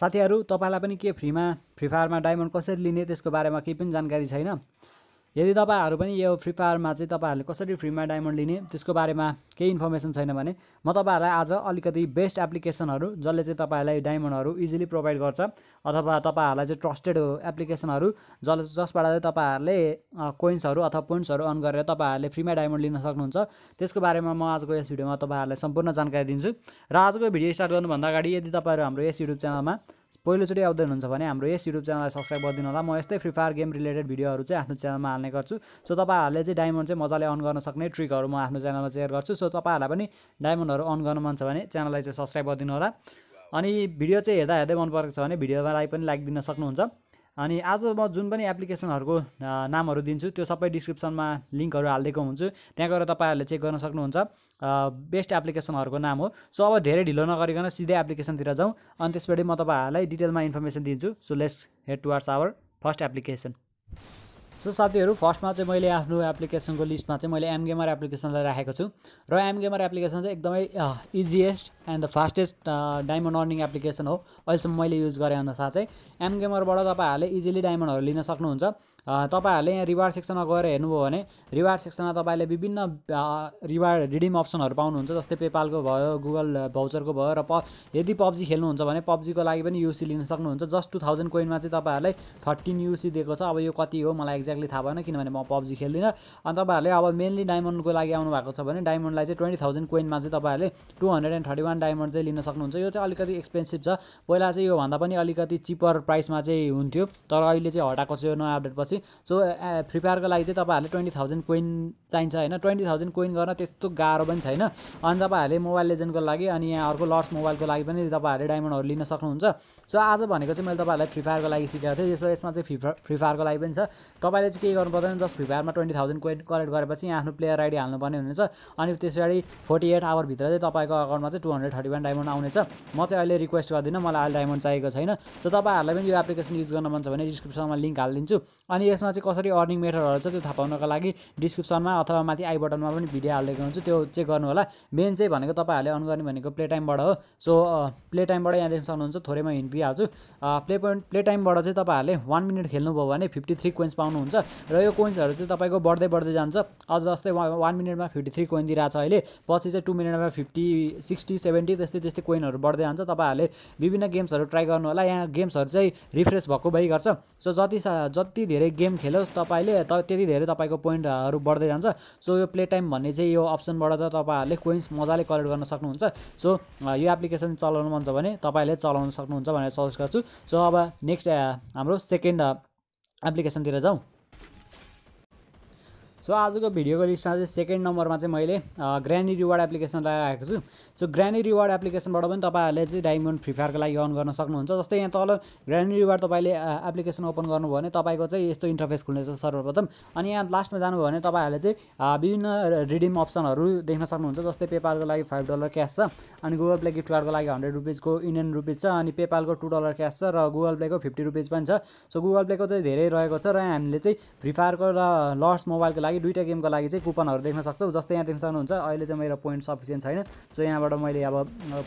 साथीहरू तपाईँलाई पनि के फ्रीमा फ्री फायरमा डायमन्ड कसरी लिने त्यसको बारेमा केही पनि जानकारी छैन यदि तपाईँहरू पनि यो फ्री फायरमा चाहिँ तपाईँहरूले कसरी फ्रीमा डायमन्ड लिने त्यसको बारेमा केही इन्फर्मेसन छैन भने म तपाईँहरूलाई आज अलिकति बेस्ट एप्लिकेसनहरू जसले चाहिँ तपाईँहरूलाई डायमन्डहरू इजिली प्रोभाइड गर्छ अथवा तपाईँहरूलाई चाहिँ ट्रस्टेड एप्लिकेसनहरू जस जसबाट चाहिँ तपाईँहरूले कोइन्सहरू अथवा पोइन्ट्सहरू अन गरेर तपाईँहरूले फ्रीमा डायमन्ड लिन सक्नुहुन्छ त्यसको बारेमा म आजको यस भिडियोमा तपाईँहरूलाई सम्पूर्ण जानकारी दिन्छु र आजको भिडियो स्टार्ट गर्नुभन्दा अगाडि यदि तपाईँहरू हाम्रो यस युट्युब च्यानलमा पहिलोचोटि आउँदै हुनुहुन्छ भने हाम्रो यस युट्युब च्यानललाई सब्सक्राइब गरिदिनु होला म यस्तै फ्री फायर गेम रिलेटेड भिडियोहरू चाहिँ आफ्नो च्यानलमा हाल्ने गर्छु सो तपाईँहरूले चाहिँ डायमन्ड चाहिँ मजाले अन गर्न सक्ने ट्रिकहरू म आफ्नो च्यानलमा सेयर गर्छु सो तपाईँहरूलाई पनि डायमन्डहरू अन गर्न मन छ भने च्यानललाई चाहिँ सब्सक्राइब गरिदिनु होला अनि भिडियो चाहिँ हेर्दा हेर्दै मन परेको छ भने भिडियोमा लाइक पनि लाइक दिन सक्नुहुन्छ अनि आज म जुन पनि एप्लिकेसनहरूको नामहरू दिन्छु त्यो सबै डिस्क्रिप्सनमा लिङ्कहरू हालिदिएको हुन्छु त्यहाँ गएर तपाईँहरूले चेक गर्न सक्नुहुन्छ बेस्ट एप्लिकेसनहरूको नाम हो सो अब धेरै ढिलो नगरिकन सिधै एप्लिकेसनतिर जाउँ अनि त्यसपछि म तपाईँहरूलाई डिटेलमा इन्फर्मेसन दिन्छु so let's head towards our first application so साथीहरू फर्स्टमा चाहिँ मैले आफ्नो एप्लिकेसनको लिस्टमा चाहिँ मैले एमगेमर एप्लिकेसनलाई राखेको छु र एमगेमर एप्लिकेसन चाहिँ एकदमै easiest and the fastest diamond earning application हो अहिलेसम्म मैले युज गरेँ अनुसार चाहिँ एमगेमरबाट तपाईँहरूले इजिली डायमन्डहरू लिन सक्नुहुन्छ तपाईँहरूले यहाँ रिवार्ड सेक्सनमा गएर हेर्नुभयो भने रिवार्ड सेक्सनमा तपाईँले विभिन्न रिवार्ड रिडिम अप्सनहरू पाउनुहुन्छ जस्तै पेपालको भयो गुगल भाउचरको भयो र प यदि पब्जी खेल्नुहुन्छ भने पब्जीको लागि पनि युसी लिन सक्नुहुन्छ जस्ट टू थाउजन्ड कोइनमा चाहिँ तपाईँहरूलाई थर्टिन युसी दिएको छ अब यो कति हो मलाई एक्ज्याक्टली थाहा भएन किनभने म पब्जी खेल्दिनँ अनि तपाईँहरूले अब मेनली डायमन्डको लागि आउनु भएको छ भने डायमन्डलाई चाहिँ ट्वेन्टी थाउजन्ड कोइनमा चाहिँ तपाईँहरूले two hundred and thirty one diamond चाहिँ लिन सक्नुहुन्छ यो चाहिँ अलिकति एक्सपेन्सिभ छ पहिला चाहिँ योभन्दा पनि अलिकति चिपर प्राइसमा चाहिँ हुन्थ्यो तर अहिले चाहिँ हटाएको छ यो नयाँ अपडेटपछि चाहिँ सो फ्री फायरको लागि चाहिँ तपाईँहरूले ट्वेन्टी थाउजन्ड कोइन चाहिन्छ होइन ट्वेन्टी थाउजन्ड कोइन गर्न त्यस्तो गाह्रो पनि छैन अनि तपाईँहरूले मोबाइल लेजेन्डको लागि अनि यहाँ अर्को लर्स मोबाइलको लागि पनि तपाईँहरूले डायमन्डहरू लिन सक्नुहुन्छ सो आज भनेको चाहिँ मैले तपाईँहरूलाई फ्री फायरको लागि सिकाएको थिएँ सो यसमा चाहिँ फ्री फ्री फायरको लागि पनि छ तपाईँले चाहिँ के गर्नु पर्दैन जस्ट फ्री फायरमा ट्वेन्टी थाउजन्ड कोइन कलेक्ट गरेपछि यहाँ आफ्नो प्लेयर आइडी हाल्नुपर्ने हुनेछ अनि त्यस पछाडि फोर्टी एट आवरभित्र चाहिँ तपाईँको अकाउन्टमा चाहिँ two hundred thirty one diamond आउनेछ म चाहिँ अहिले रिक्वेस्ट गर्दिनँ मलाई अहिले डायमन्ड चाहिएको छैन सो तपाईँहरूलाई पनि यो एप्लिकेसन युज गर्न मन छ भने डिस्क्रिप्सनमा लिङ्क हालिदिन्छु अनि यसमा चाहिँ कसरी अर्निङ मेथडहरू छ त्यो थाहा पाउनको लागि डिस्क्रिप्सनमा अथवा माथि आई बटनमा पनि भिडियो हालिदिएको हुन्छु त्यो चेक गर्नु होला मेन चाहिँ भनेको तपाईँहरूले अन गर्ने भनेको प्ले टाइमबाट हो सो प्ले टाइमबाट यहाँ देख्न सक्नुहुन्छ थोरै म हिँड दिइहाल्छु प्ले पोइन्ट प्ले टाइमबाट चाहिँ तपाईँहरूले वान मिनट खेल्नुभयो भने फिफ्टी थ्री कोइन्स पाउनुहुन्छ र यो कोइन्सहरू चाहिँ तपाईँको बढ्दै बढ्दै जान्छ अझ जस्तै वान मिनटमा फिफ्टी थ्री कोइन दिइरहेको छ अहिले पछि चाहिँ टु मिनटमा फिफ्टी सिक्सटी सेभेन्टी त्यस्तै त्यस्तै कोइनहरू बढ्दै जान्छ तपाईँहरूले विभिन्न गेम्सहरू ट्राई गर्नु होला यहाँ गेम्सहरू चाहिँ रिफ्रेस भएको भइ गर्छ सो जति जति धेरै धेरै गेम खेलोस् तपाईँले त त्यति धेरै तपाईँको पोइन्टहरू बढ्दै जान्छ सो यो प्ले टाइम भन्ने चाहिँ यो अप्सनबाट त तपाईँहरूले कोइन्स मजाले कलेक्ट गर्न सक्नुहुन्छ सो यो एप्लिकेसन चलाउनु मन छ भने तपाईँले चलाउन सक्नुहुन्छ भनेर सजेस्ट गर्छु सो अब नेक्स्ट हाम्रो सेकेन्ड एप्लिकेसनतिर जाउँ सो आजको भिडियोको लिस्टमा चाहिँ सेकेन्ड नम्बरमा चाहिँ मैले ग्रानी रिवार्ड एप्लिकेसन लगाएर आएको छु सो ग्रानी रिवार्ड एप्लिकेसनबाट पनि तपाईँहरूले चाहिँ डायमन्ड फ्री फायरको लागि अन गर्न सक्नुहुन्छ जस्तै यहाँ तल ग्रानी रिवार्ड तपाईँले एप्लिकेसन ओपन गर्नुभयो भने तपाईँको चाहिँ यस्तो इन्टरफेस खुल्नेछ सर्वप्रथम अनि यहाँ लास्टमा जानुभयो भने तपाईँहरूले चाहिँ विभिन्न रिडिम अप्सनहरू देख्न सक्नुहुन्छ जस्तै पेपालको लागि फाइभ डलर क्यास छ अनि गुगल प्ले गिफ्ट कार्डको लागि हन्ड्रेड रुपिजको इन्डियन रुपिज छ अनि पेपालको टू डलर क्यास छ र गुगल प्लेको फिफ्टी रुपिज पनि छ सो गुगल प्लेको चाहिँ धेरै रहेको छ र हामीले चाहिँ फ्री फायरको र लर्स मोबाइलको लागि लागि दुईवटा गेमको लागि चाहिँ कुपनहरू देख्न सक्छौँ जस्तै यहाँ देख्न सक्नुहुन्छ अहिले चाहिँ मेरो पोइन्ट सफिसियन्ट छैन सो यहाँबाट मैले अब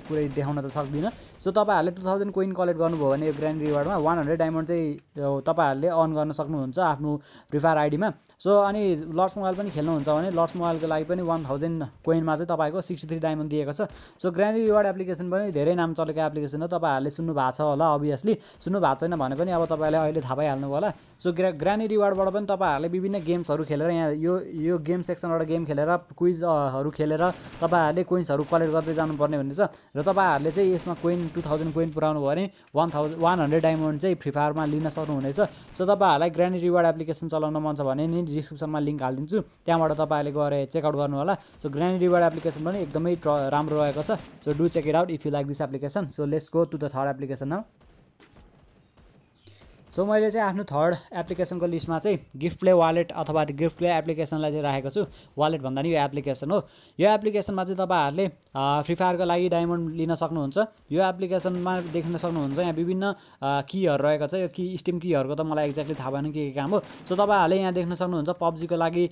पुरै देखाउन त सक्दिनँ सो तपाईँहरूले टु थाउजन्ड कोइन कलेक्ट गर्नुभयो भने यो ग्रान्ड रिवार्डमा वान हन्ड्रेड डायमन्ड चाहिँ तपाईँहरूले अर्न गर्न सक्नुहुन्छ आफ्नो फ्री फायर आइडीमा सो अनि लर्ड्स मोबाइल पनि खेल्नुहुन्छ भने लर्ड्स मोबाइलको लागि पनि वान थाउजन्ड कोइनमा चाहिँ तपाईँको सिक्सटी थ्री डायमन्ड दिएको छ सो ग्रान्ड रिवार्ड एप्लिकेसन पनि धेरै नाम चलेको एप्लिकेसन हो तपाईँहरूले सुन्नु भएको छ होला अभियसली सुन्नु भएको छैन भने पनि अब तपाईँले अहिले थाहा पाइहाल्नु होला सो ग्रा ग्रान्ड रिवार्डबाट पनि तपाईँहरूले विभिन्न गेम्सहरू खेलेर यहाँ यो यो गेम सेक्सनबाट गेम खेलेर क्विजहरू खेलेर तपाईँहरूले कोइन्सहरू कलेक्ट गर्दै जानुपर्ने छ र तपाईँहरूले चाहिँ यसमा कोइन टु थाउजन्ड कोइन पुऱ्याउनु भयो भने one thousand one hundred diamond चाहिँ फ्री फायरमा लिन सक्नुहुनेछ सो तपाईँहरूलाई ग्रान्ड रिवार्ड एप्लिकेसन चलाउन मन छ भने नि डिस्क्रिप्सनमा लिङ्क हालिदिन्छु त्यहाँबाट तपाईँहरूले गएर चेकआउट गर्नु होला सो ग्रान्ड रिवार्ड एप्लिकेसन पनि एकदमै राम्रो रहेको छ so do check it out if you like this application so let's go to the third application now so मैले चाहिँ आफ्नो थर्ड एप्लिकेसनको लिस्टमा चाहिँ गिफ्ट प्ले वालेट अथवा गिफ्ट प्ले एप्लिकेसनलाई चाहिँ राखेको छु वालेट भन्दा नि यो एप्लिकेसन हो यो एप्लिकेसनमा चाहिँ तपाईँहरूले फ्री फायरको लागि डायमन्ड लिन सक्नुहुन्छ यो एप्लिकेसनमा देख्न सक्नुहुन्छ यहाँ विभिन्न किहरू रहेको छ यो कि स्टिम किहरूको त मलाई एक्ज्याक्टली थाहा भएन के के काम हो सो तपाईँहरूले यहाँ देख्न सक्नुहुन्छ पब्जीको लागि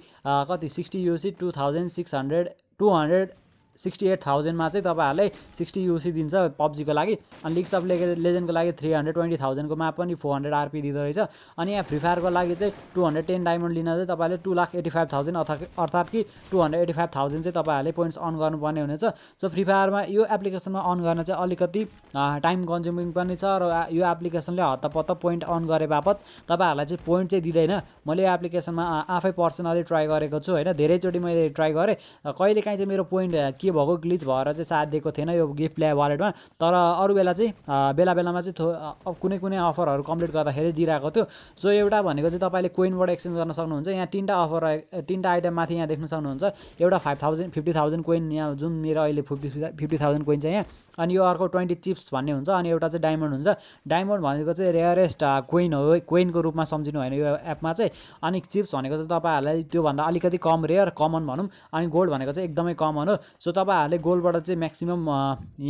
कति sixty UC two thousand six hundred two hundred sixty eight थाउजन्डमा चाहिँ तपाईँहरूले सिक्सटी युसी दिन्छ पब्जीको लागि अनि लिग्स अफ लेगे लेजेन्डको लागि थ्री हन्ड्रेड ट्वेन्टी थाउजन्डकोमा पनि फोर हन्ड्रेड आरपी दिँदो रहेछ अनि यहाँ फ्री फायरको लागि चाहिँ टू हन्ड्रेड टेन डायमन्ड लिन चाहिँ तपाईँले two lakh eighty five thousand अर्थात् अर्थात् कि two hundred eighty five thousand चाहिँ तपाईँहरूले पोइन्ट्स अन गर्नुपर्ने हुनेछ सो फ्री फायरमा यो एप्लिकेसनमा अन गर्न चाहिँ अलिकति टाइम कन्ज्युमिङ पनि छ र यो एप्लिकेसनले हत्तपत्त पोइन्ट अन गरे बापत तपाईँहरूलाई चाहिँ पोइन्ट चाहिँ दिँदैन मैले यो एप्लिकेसनमा आफै पर्सनली ट्राई गरेको छु होइन धेरैचोटि मैले ट्राई गरेँ कहिले काहीँ चाहिँ मेरो पोइन्ट के के भएको ग्लिच भएर चाहिँ साथ दिएको थिएन यो गिफ्ट ल्याए वालेटमा तर अरू बेला चाहिँ बेला बेलामा चाहिँ थो कुनै कुनै अफरहरू कम्प्लिट गर्दाखेरि दिइरहेको थियो सो एउटा भनेको चाहिँ तपाईँले कोइनबाट एक्सचेन्ज गर्न सक्नुहुन्छ यहाँ तिनवटा अफर तिनवटा आइटम माथि यहाँ देख्न सक्नुहुन्छ एउटा five thousand fifty thousand coin यहाँ जुन मेरो अहिले फिफ्टी फिफ्टी थाउजन्ड कोइन छ यहाँ अनि यो अर्को ट्वेन्टी चिप्स भन्ने हुन्छ अनि एउटा चाहिँ डायमन्ड हुन्छ डायमन्ड भनेको चाहिँ रेयरेस्ट कोइन हो कोइनको रूपमा सम्झिनु होइन यो एपमा चाहिँ अनि चिप्स भनेको चाहिँ तपाईँहरूलाई त्योभन्दा अलिकति कम रेयर कमन भनौँ अनि गोल्ड भनेको चाहिँ एकदमै कमन हो सो तपाईँहरूले गोल्डबाट चाहिँ म्याक्सिमम्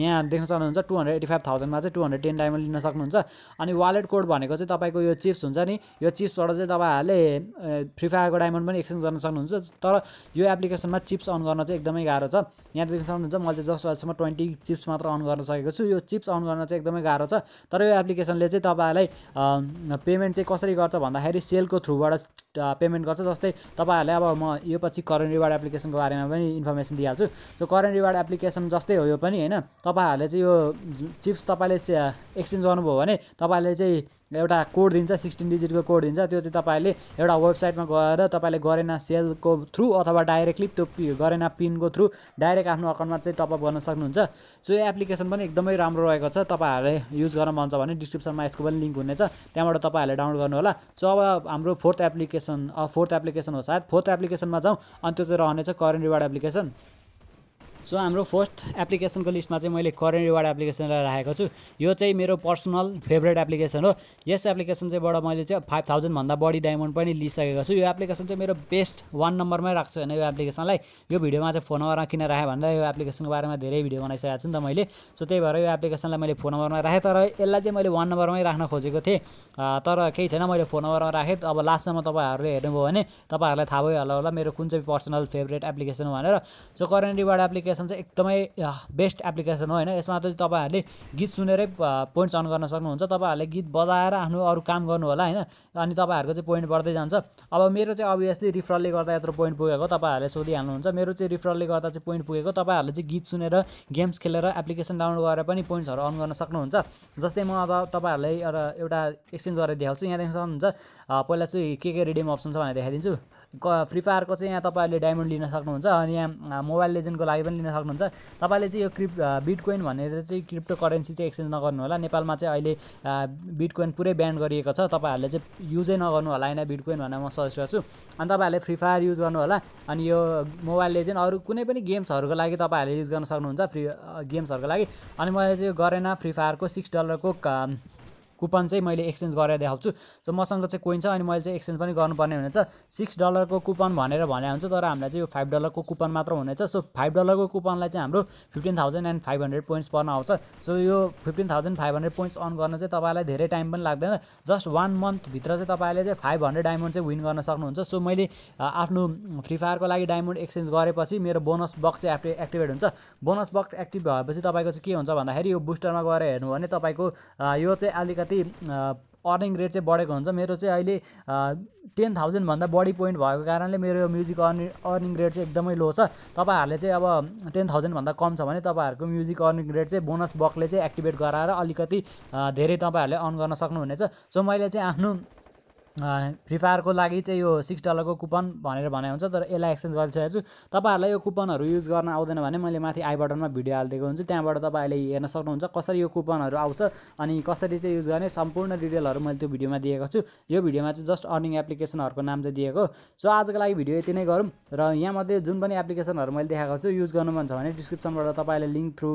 यहाँ देख्न सक्नुहुन्छ टु हन्ड्रेड एटी फाइभ थाउजन्डमा चाहिँ टु हन्ड्रेड टेन डायमन्ड लिन सक्नुहुन्छ अनि वालेट कोड भनेको चाहिँ तपाईँको यो चिप्स हुन्छ नि यो चिप्सबाट चाहिँ तपाईँहरूले फ्री फायरको डायमन्ड पनि एक्सचेन्ज गर्न सक्नुहुन्छ तर यो एप्लिकेसनमा चिप्स अन गर्न चाहिँ एकदमै गाह्रो छ यहाँ देख्न सक्नुहुन्छ मैले चाहिँ जस्ट अहिलेसम्म ट्वेन्टी चिप्स मात्र अन अन गर्न सकेको छु यो चिप्स अन गर्न चाहिँ एकदमै गाह्रो छ तर यो एप्लिकेसनले चाहिँ तपाईँहरूलाई पेमेन्ट चाहिँ कसरी गर्छ भन्दाखेरि सेलको थ्रुबाट पेमेन्ट गर्छ जस्तै तपाईँहरूलाई अब म यो पछि करेन्ट रिवार्ड एप्लिकेसनको बारेमा पनि इन्फर्मेसन दिइहाल्छु सो करेन्ट रिवार्ड एप्लिकेसन जस्तै हो यो पनि होइन तपाईँहरूले चाहिँ यो चिप्स तपाईँले एक्सचेन्ज गर्नुभयो भने तपाईँले चाहिँ एउटा कोड दिन्छ सिक्सटिन डिजिटको कोड दिन्छ त्यो चाहिँ तपाईँले एउटा वेबसाइटमा गएर तपाईँले गरेना सेलको थ्रु अथवा डाइरेक्टली त्यो पि गरेना पिनको थ्रु डाइरेक्ट आफ्नो अकाउन्टमा चाहिँ टपअप गर्न सक्नुहुन्छ सो यो एप्लिकेसन पनि एकदमै राम्रो रहेको छ तपाईँहरूले युज गर्न मन छ भने डिस्क्रिप्सनमा यसको पनि लिङ्क हुनेछ त्यहाँबाट तपाईँहरूले डाउनलोड गर्नु होला सो अब हाम्रो fourth application application fourth application हो सायद फोर्थ एप्लिकेसनमा जाउँ अनि त्यो चाहिँ रहनेछ करेन्ट रिवार्ड एप्लिकेसन सो हाम्रो फर्स्ट एप्लिकेसनको लिस्टमा चाहिँ मैले करेन्ट रिवार्ड एप्लिकेसनलाई राखेको छु यो चाहिँ मेरो पर्सनल फेभरेट एप्लिकेसन हो यस एप्लिकेसन चाहिँबाट मैले चाहिँ फाइभ थाउजन्डभन्दा बढी डायमन्ड पनि लिइसकेको छु यो एप्लिकेसन चाहिँ मेरो बेस्ट वान नम्बरमै राख्छु होइन यो एप्लिकेसनलाई यो भिडियोमा चाहिँ फोन नम्बरमा किन राखेँ भन्दा यो एप्लिकेसनको बारेमा धेरै भिडियो बनाइसकेको छु नि त मैले सो त्यही भएर यो एप्लिकेसनलाई मैले फोन नम्बरमा राखेँ तर यसलाई चाहिँ मैले वान नम्बरमै राख्न खोजेको थिएँ तर केही छैन मैले फोन नम्बरमा राखेँ अब लास्टसम्म तपाईँहरूले हेर्नुभयो भने तपाईँहरूलाई थाहा भयो होला होला मेरो कुन चाहिँ पर्सनल फेभरेट एप्लिकेसन भनेर so current reward application application चाहिँ एकदमै बेस्ट एप्लिकेसन हो होइन यसमा त तपाईँहरूले गीत सुनेरै पोइन्ट्स अन गर्न सक्नुहुन्छ तपाईँहरूले गीत बजाएर आफ्नो अरू काम गर्नु होला होइन अनि तपाईँहरूको चाहिँ पोइन्ट बढ्दै जान्छ अब मेरो चाहिँ अभियसली रिफरलले गर्दा यत्रो पोइन्ट पुगेको तपाईँहरूले सोधिहाल्नुहुन्छ मेरो चाहिँ रिफरलले गर्दा चाहिँ पोइन्ट पुगेको तपाईँहरूले चाहिँ गीत सुनेर गेम्स खेलेर एप्लिकेसन डाउनलोड गरेर पनि पोइन्ट्सहरू अन गर्न सक्नुहुन्छ जस्तै म अब तपाईँहरूलाई एउटा एक्सचेन्ज गरेर देखाउँछु यहाँदेखि सक्नुहुन्छ पहिला चाहिँ के के रिडिम अप्सन छ भनेर देखाइदिन्छु क फ्री फायरको चाहिँ यहाँ तपाईँहरूले डायमन्ड लिन सक्नुहुन्छ अनि यहाँ मोबाइल लेजेन्डको लागि पनि लिन सक्नुहुन्छ तपाईँले चाहिँ यो क्रिप बिटकोइन भनेर चाहिँ क्रिप्टो करेन्सी चाहिँ एक्सचेन्ज नगर्नु होला नेपालमा चाहिँ अहिले बिटकोइन पुरै ब्यान गरिएको छ तपाईँहरूले चाहिँ युजै नगर्नु होला होइन बिटकोइन भनेर म सजेस्ट गर्छु अनि तपाईँहरूले फ्री फायर युज गर्नु होला अनि यो मोबाइल लेजेन्ड अरू कुनै पनि गेम्सहरूको लागि तपाईँहरूले युज गर्न सक्नुहुन्छ फ्री गेम्सहरूको लागि अनि मैले चाहिँ गरेन फ्री फायरको सिक्स डलरको कुपन चाहिँ मैले एक्सचेन्ज गरेर देखाउँछु सो मसँग चाहिँ कोइन छ अनि मैले चाहिँ एक्सचेन्ज पनि गर्नुपर्ने हुनेछ सिक्स डलरको कुपन भनेर भने हुन्छ तर हामीलाई चाहिँ यो फाइभ डलरको कुपन मात्र हुनेछ सो फाइभ डलरको कुपनलाई चाहिँ हाम्रो fifteen thousand and five hundred points पर्न आउँछ सो यो fifteen thousand five hundred points earn गर्न चाहिँ तपाईँलाई धेरै टाइम पनि लाग्दैन जस्ट वान मन्थभित्र चाहिँ तपाईँले चाहिँ फाइभ हन्ड्रेड डायमन्ड चाहिँ विन गर्न सक्नुहुन्छ सो मैले आफ्नो फ्री फायरको लागि डायमन्ड एक्सचेन्ज गरेपछि मेरो बोनस बक्स चाहिँ एक्टिभ एक्टिभेट हुन्छ बोनस बक्स एक्टिभ भएपछि तपाईँको चाहिँ के हुन्छ भन्दाखेरि यो बुस्टरमा गएर हेर्नु भने तपाईँको यो चाहिँ अलिकति कति अर्निङ रेट चाहिँ बढेको हुन्छ मेरो चाहिँ अहिले टेन थाउजन्डभन्दा बढी पोइन्ट भएको कारणले मेरो यो म्युजिक अर्नि अर्निङ रेट चाहिँ एकदमै लो छ तपाईँहरूले चाहिँ अब टेन थाउजन्डभन्दा कम छ भने तपाईँहरूको म्युजिक अर्निङ रेट चाहिँ बोनस बकले चाहिँ एक्टिभेट गराएर अलिकति धेरै तपाईँहरूले अर्न गर्न सक्नुहुनेछ सो मैले चाहिँ आफ्नो फ्री फायरको लागि चाहिँ यो सिक्स डलरको कुपन भनेर भने हुन्छ तर यसलाई एक्सचेन्ज गरिसकेको छु तपाईँहरूलाई यो कुपनहरू युज गर्न आउँदैन भने मैले माथि आई बटनमा भिडियो हालिदिएको हुन्छु त्यहाँबाट तपाईँहरूले हेर्न सक्नुहुन्छ कसरी यो कुपनहरू आउँछ अनि कसरी चाहिँ युज गर्ने सम्पूर्ण डिटेलहरू मैले त्यो भिडियोमा दिएको छु यो भिडियोमा चाहिँ जस्ट अर्निङ एप्लिकेसनहरूको नाम चाहिँ दिएको सो आजको लागि भिडियो यति नै गरौँ र यहाँमध्ये जुन पनि एप्लिकेसनहरू मैले देखाएको छु युज गर्नु मन छ भने डिस्क्रिप्सनबाट तपाईँले लिङ्क थ्रु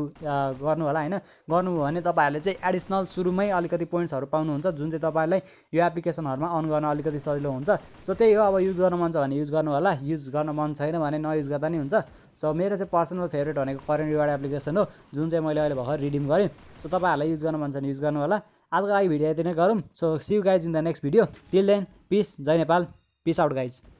गर्नु होला होइन गर्नुभयो भने तपाईँहरूले चाहिँ एडिसनल सुरुमै अलिकति पोइन्ट्सहरू पाउनुहुन्छ जुन चाहिँ तपाईँहरूलाई यो एप्लिकेसनहरूमा अन गर्न अलिकति सजिलो हुन्छ सो त्यही हो अब युज गर्न मन छ भने युज गर्नु होला युज गर्न मन छैन भने नयुज गर्दा नि हुन्छ सो मेरो चाहिँ पर्सनल फेभरेट भनेको करेन्ट रिवार्ड एप्लिकेसन हो जुन चाहिँ मैले अहिले भर्खर रिडिम गरेँ सो तपाईँहरूलाई युज गर्न मन छ भने युज गर्नु होला आजको लागि भिडियो यति नै गरौँ so see you guys in the next video till then peace जय नेपाल पिस आउट गाइज